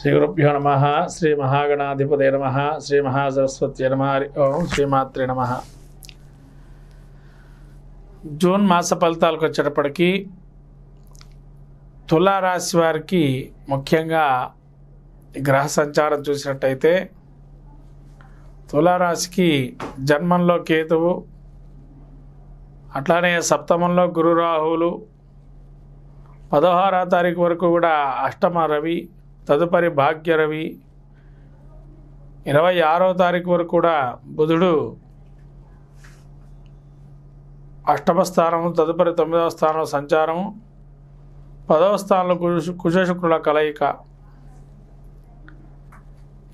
శ్రీ గురుభ్యో నమ శ్రీ మహాగణాధిపతి నమ శ్రీ మహాసరస్వతి నమ ఓం శ్రీమాత్రి నమ జూన్ మాస ఫలితాలకు వచ్చేటప్పటికీ తులారాశి వారికి ముఖ్యంగా గ్రహ సంచారం చూసినట్టయితే తులారాశికి జన్మంలో కేతువు అట్లానే సప్తమంలో గురు రాహువులు తారీఖు వరకు కూడా అష్టమ రవి తదుపరి భాగ్యరవి ఇరవై ఆరో తారీఖు వరకు కూడా బుధుడు అష్టమ స్థానము తదుపరి తొమ్మిదవ స్థానం సంచారము పదవ స్థానంలో కుష కుశశుక్రుల కలయిక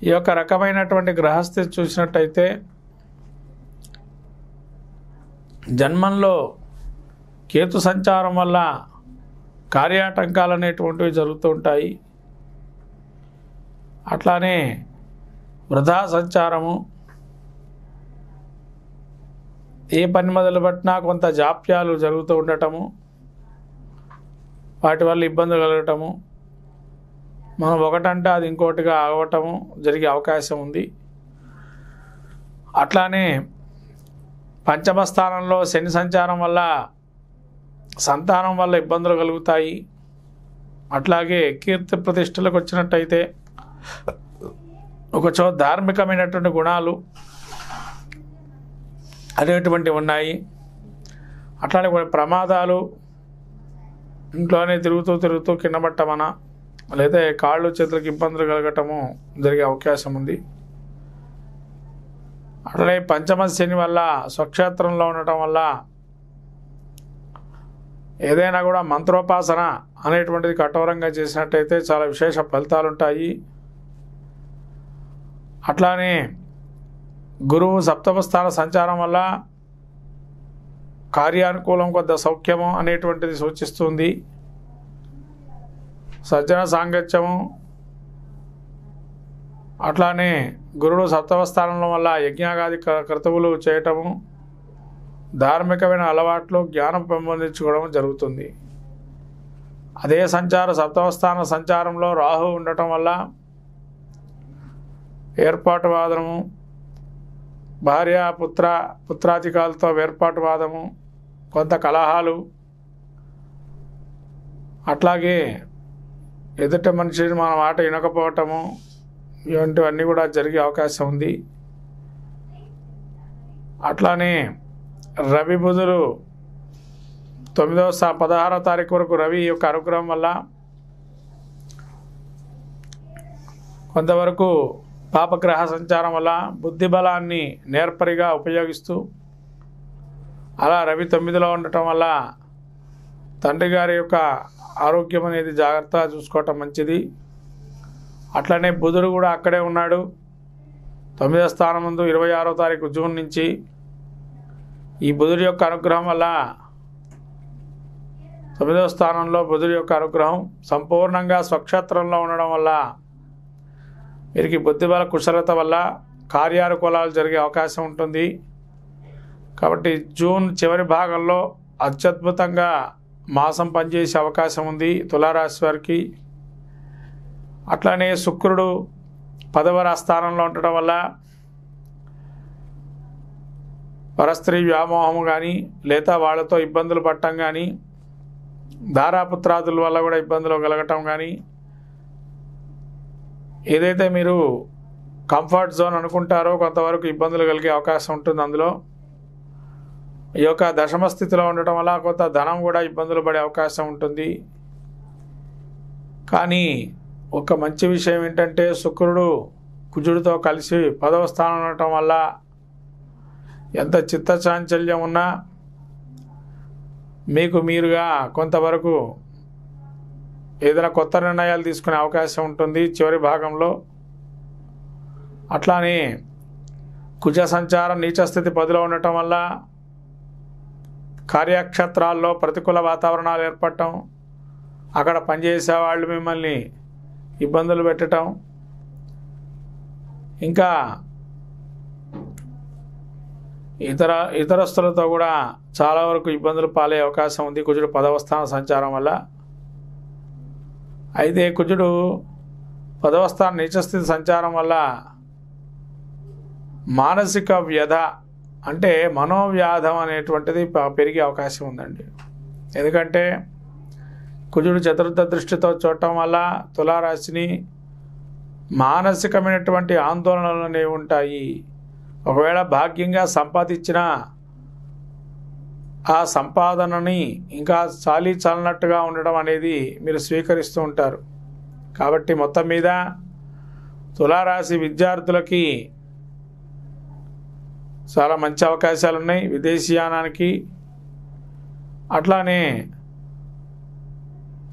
ఈ యొక్క రకమైనటువంటి గ్రహస్థితి చూసినట్టయితే జన్మంలో కేతు సంచారం వల్ల కార్యాటంకాలు అనేటువంటివి జరుగుతూ ఉంటాయి అట్లానే వృధా సంచారము ఏ పని మొదలు పట్టినా కొంత జాప్యాలు జరుగుతూ ఉండటము వాటి వల్ల ఇబ్బందులు కలగటము మనం ఒకటంటే అది ఇంకోటిగా అవ్వటము జరిగే అవకాశం ఉంది అట్లానే పంచమ స్థానంలో శని సంచారం వల్ల సంతానం వల్ల ఇబ్బందులు కలుగుతాయి అట్లాగే కీర్తి ప్రతిష్టలకు వచ్చినట్టయితే ఒక చో ధార్మికమైనటువంటి గుణాలు అనేటువంటివి ఉన్నాయి అట్లానే కొన్ని ప్రమాదాలు ఇంట్లోనే తిరుగుతూ తిరుగుతూ కిందపట్టమన లేదా కాళ్ళు చేతులకు ఇబ్బందులు కలగటము జరిగే అవకాశం ఉంది అట్లనే పంచమ శని వల్ల స్వక్షేత్రంలో ఉండటం వల్ల ఏదైనా కూడా మంత్రోపాసన అనేటువంటిది కఠోరంగా చేసినట్టయితే చాలా విశేష ఫలితాలు ఉంటాయి అట్లానే గురువు సప్తమ స్థాన సంచారం వల్ల కార్యానుకూలం కొద్ద సౌఖ్యము అనేటువంటిది సూచిస్తుంది సజ్జన సాంగత్యము అట్లానే గురుడు సప్తమ వల్ల యజ్ఞాగాది కర్తవులు చేయటము ధార్మికమైన అలవాట్లు జ్ఞానం పెంపొందించుకోవడం జరుగుతుంది అదే సంచార సప్తమ స్థాన సంచారంలో రాహు ఉండటం వల్ల వాదము భార్య పుత్ర పుత్రాధికారులతో ఏర్పాటు వాదము కొంత కలహాలు అట్లాగే ఎదుట మనిషి మన మాట వినకపోవటము ఇలాంటివన్నీ కూడా జరిగే అవకాశం ఉంది అట్లానే రవి బుధులు తొమ్మిదవ సా పదహారో తారీఖు వరకు రవి యొక్క అనుగ్రహం వల్ల కొంతవరకు పాపగ్రహ సంచారం వల్ల బుద్ధి బలాన్ని నేర్పరిగా ఉపయోగిస్తూ అలా రవి తొమ్మిదిలో ఉండటం వల్ల తండ్రి గారి యొక్క ఆరోగ్యం అనేది జాగ్రత్త చూసుకోవటం మంచిది అట్లనే బుధుడు కూడా అక్కడే ఉన్నాడు తొమ్మిదో స్థానం ముందు ఇరవై ఆరో తారీఖు జూన్ నుంచి ఈ బుధుడి యొక్క అనుగ్రహం వల్ల తొమ్మిదవ స్థానంలో బుధుడి యొక్క అనుగ్రహం సంపూర్ణంగా స్వక్షేత్రంలో ఉండడం వల్ల వీరికి బల కుశలత వల్ల కార్యానుకూలాలు జరిగే అవకాశం ఉంటుంది కాబట్టి జూన్ చివరి భాగంలో అత్యద్భుతంగా మాసం పనిచేసే అవకాశం ఉంది తులారాశి వారికి అట్లనే శుక్రుడు పదవ స్థానంలో ఉండటం వల్ల పరస్త్రీ వ్యామోహం కానీ లేదా వాళ్ళతో ఇబ్బందులు పడటం కానీ ధారాపుత్రాదుల వల్ల కూడా ఇబ్బందులు కలగటం కానీ ఏదైతే మీరు కంఫర్ట్ జోన్ అనుకుంటారో కొంతవరకు ఇబ్బందులు కలిగే అవకాశం ఉంటుంది అందులో ఈ యొక్క దశమ స్థితిలో ఉండటం వల్ల కొంత ధనం కూడా ఇబ్బందులు పడే అవకాశం ఉంటుంది కానీ ఒక మంచి విషయం ఏంటంటే శుక్రుడు కుజుడితో కలిసి పదవ స్థానం ఉండటం వల్ల ఎంత చిత్తచాంచల్యం ఉన్నా మీకు మీరుగా కొంతవరకు ఏదైనా కొత్త నిర్ణయాలు తీసుకునే అవకాశం ఉంటుంది చివరి భాగంలో అట్లానే కుజ సంచారం నీచస్థితి పదిలో ఉండటం వల్ల కార్యక్షేత్రాల్లో ప్రతికూల వాతావరణాలు ఏర్పడటం అక్కడ పనిచేసే వాళ్ళు మిమ్మల్ని ఇబ్బందులు పెట్టడం ఇంకా ఇతర ఇతరస్తులతో కూడా చాలా వరకు ఇబ్బందులు పాలే అవకాశం ఉంది కుజుడు పదవ సంచారం వల్ల అయితే కుజుడు పదవస్థాన స్థానం నీచస్థితి సంచారం వల్ల మానసిక వ్యధ అంటే మనోవ్యాధం అనేటువంటిది పెరిగే అవకాశం ఉందండి ఎందుకంటే కుజుడు చతుర్థ దృష్టితో చూడటం వల్ల తులారాశిని మానసికమైనటువంటి ఆందోళనలు అనేవి ఉంటాయి ఒకవేళ భాగ్యంగా సంపాదించిన ఆ సంపాదనని ఇంకా చాలీ చాలనట్టుగా ఉండడం అనేది మీరు స్వీకరిస్తూ ఉంటారు కాబట్టి మొత్తం మీద తులారాశి విద్యార్థులకి చాలా మంచి అవకాశాలు ఉన్నాయి విదేశీయానానికి అట్లానే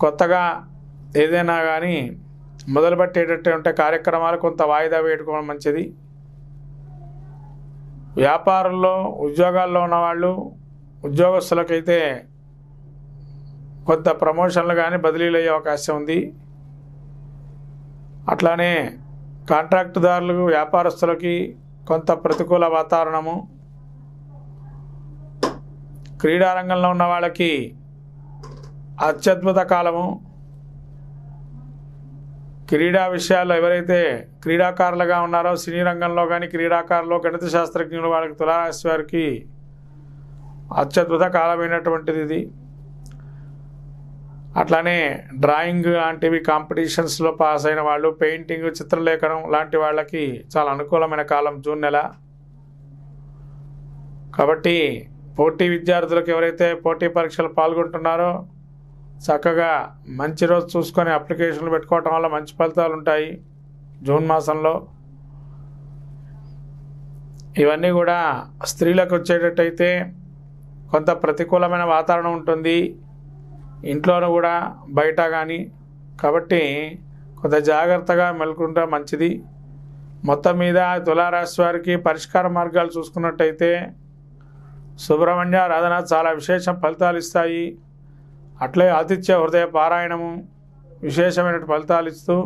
కొత్తగా ఏదైనా కానీ మొదలుపెట్టేటట్టు ఉంటే కార్యక్రమాలు కొంత వాయిదా వేయడం మంచిది వ్యాపారంలో ఉద్యోగాల్లో ఉన్నవాళ్ళు ఉద్యోగస్తులకైతే కొంత ప్రమోషన్లు కానీ బదిలీలు అయ్యే అవకాశం ఉంది అట్లానే కాంట్రాక్టుదారులు వ్యాపారస్తులకి కొంత ప్రతికూల వాతావరణము క్రీడారంగంలో ఉన్న వాళ్ళకి అత్యద్భుత కాలము క్రీడా విషయాల్లో ఎవరైతే క్రీడాకారులుగా ఉన్నారో సినీ రంగంలో కానీ క్రీడాకారులు గణిత శాస్త్రజ్ఞులు వాళ్ళకి తులారాశి వారికి అత్యద్భుత కాలమైనటువంటిది ఇది అట్లానే డ్రాయింగ్ లాంటివి కాంపిటీషన్స్లో పాస్ అయిన వాళ్ళు పెయింటింగ్ చిత్రలేఖనం లాంటి వాళ్ళకి చాలా అనుకూలమైన కాలం జూన్ నెల కాబట్టి పోటీ విద్యార్థులకు ఎవరైతే పోటీ పరీక్షలు పాల్గొంటున్నారో చక్కగా మంచి రోజు చూసుకొని అప్లికేషన్లు పెట్టుకోవటం వల్ల మంచి ఫలితాలు ఉంటాయి జూన్ మాసంలో ఇవన్నీ కూడా స్త్రీలకు వచ్చేటట్టయితే కొంత ప్రతికూలమైన వాతావరణం ఉంటుంది ఇంట్లోనూ కూడా బయట కానీ కాబట్టి కొంత జాగ్రత్తగా మెలుకుంటే మంచిది మొత్తం మీద తులారాశి వారికి పరిష్కార మార్గాలు చూసుకున్నట్టయితే సుబ్రహ్మణ్య ఆరాధన చాలా విశేష ఫలితాలు ఇస్తాయి అట్లే ఆతిథ్య హృదయ పారాయణము విశేషమైన ఫలితాలు ఇస్తూ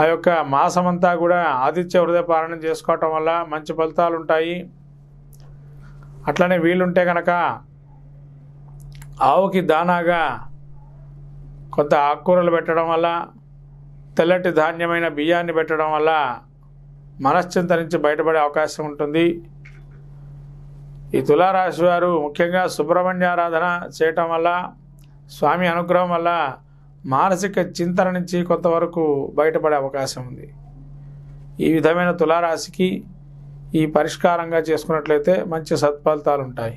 ఆ యొక్క మాసమంతా కూడా ఆతిథ్య హృదయ పారాయణం చేసుకోవటం వల్ల మంచి ఫలితాలు ఉంటాయి అట్లనే వీలుంటే కనుక ఆవుకి దానాగా కొంత ఆకుకూరలు పెట్టడం వల్ల తెల్లటి ధాన్యమైన బియ్యాన్ని పెట్టడం వల్ల మనశ్చింత నుంచి బయటపడే అవకాశం ఉంటుంది ఈ తులారాశి వారు ముఖ్యంగా సుబ్రహ్మణ్యారాధన చేయటం వల్ల స్వామి అనుగ్రహం వల్ల మానసిక చింతన నుంచి కొంతవరకు బయటపడే అవకాశం ఉంది ఈ విధమైన తులారాశికి ఈ పరిష్కారంగా చేసుకున్నట్లయితే మంచి సత్ఫలితాలు ఉంటాయి